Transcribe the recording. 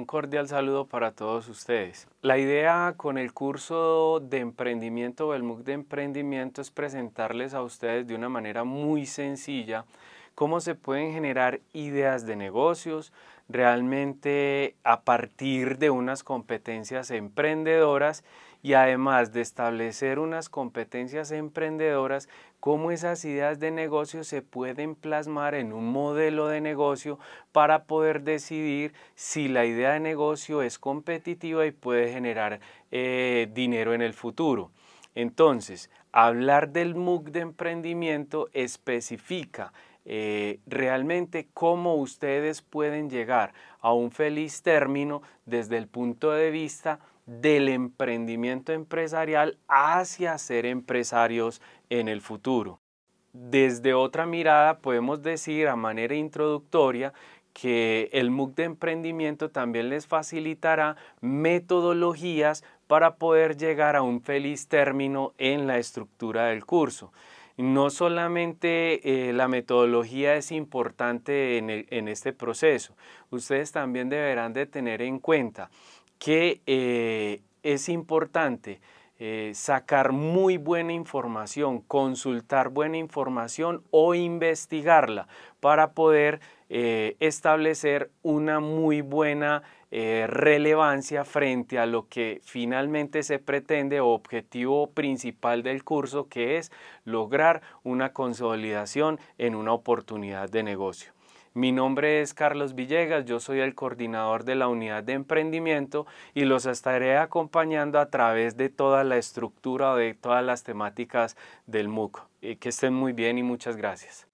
Un cordial saludo para todos ustedes. La idea con el curso de emprendimiento o el MOOC de emprendimiento es presentarles a ustedes de una manera muy sencilla cómo se pueden generar ideas de negocios, realmente a partir de unas competencias emprendedoras y además de establecer unas competencias emprendedoras, cómo esas ideas de negocio se pueden plasmar en un modelo de negocio para poder decidir si la idea de negocio es competitiva y puede generar eh, dinero en el futuro. Entonces, hablar del MOOC de emprendimiento especifica eh, realmente cómo ustedes pueden llegar a un feliz término desde el punto de vista del emprendimiento empresarial hacia ser empresarios en el futuro. Desde otra mirada podemos decir a manera introductoria que el MOOC de emprendimiento también les facilitará metodologías para poder llegar a un feliz término en la estructura del curso no solamente eh, la metodología es importante e, en, este proceso, ustedes también deberán de tener en cuenta que eh, es importante eh, sacar muy buena información, consultar buena información o investigarla para poder eh, establecer una muy buena eh, relevancia frente a lo que finalmente se pretende o objetivo principal del curso, que es lograr una consolidación en una oportunidad de negocio. Mi nombre es Carlos Villegas, yo soy el coordinador de la unidad de emprendimiento y los estaré acompañando a través de toda la estructura, de todas las temáticas del MOOC. Eh, que estén muy bien y muchas gracias.